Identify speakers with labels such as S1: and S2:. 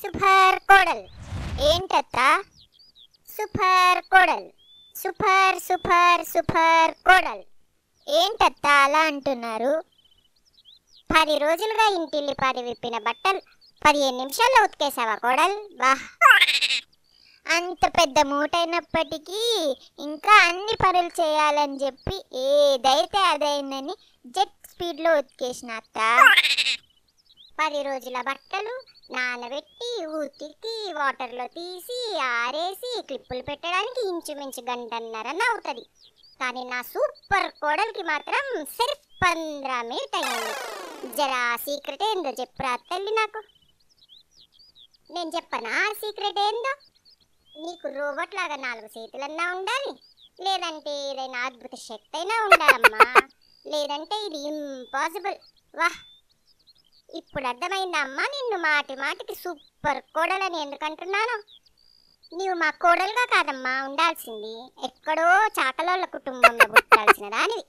S1: super కోడల్ ఏంటత్త super
S2: కోడల్ సూపర్ సూపర్ సూపర్ కోడల్ ఏంటత్త అలా అంటున్నారు పది రోజులుగా పది విప్పిన బట్టలు పదిహేను నిమిషాల్లో ఉతికేసావా కోడల్ వాహ్ అంత పెద్ద మూటైనప్పటికీ ఇంకా అన్ని పనులు చేయాలని చెప్పి ఏదైతే అదైందని జెట్ స్పీడ్లో ఉతికేసిన అత్త పది రోజుల బట్టలు నానబెట్టి ఉతికి వాటర్లో తీసి ఆరేసి క్లిప్పులు పెట్టడానికి ఇంచుమించు గంటన్నర అవుతుంది కానీ నా సూపర్ కోడలికి మాత్రం సెర్ఫ్ పంద్రా మినిట్ అయ్యింది జరా సీక్రెట్ ఏందో చెప్పురా తల్లి నాకు నేను చెప్పనా సీక్రెట్ ఏందో నీకు రోబోట్ లాగా నాలుగు చేతులన్నా ఉండాలి లేదంటే ఏదైనా అద్భుత శక్తి అయినా ఉండాలమ్మా లేదంటే ఇది ఇంపాసిబుల్ వాహ్ ఇప్పుడు అర్థమైందమ్మా నిన్ను మాటి మాటికి సూపర్ కోడలని ఎందుకంటున్నాను నీవు మా కోడలుగా కాదమ్మా
S1: ఉండాల్సింది ఎక్కడో చాకలోళ్ళ కుటుంబంలో పుట్టాల్సిన దానివి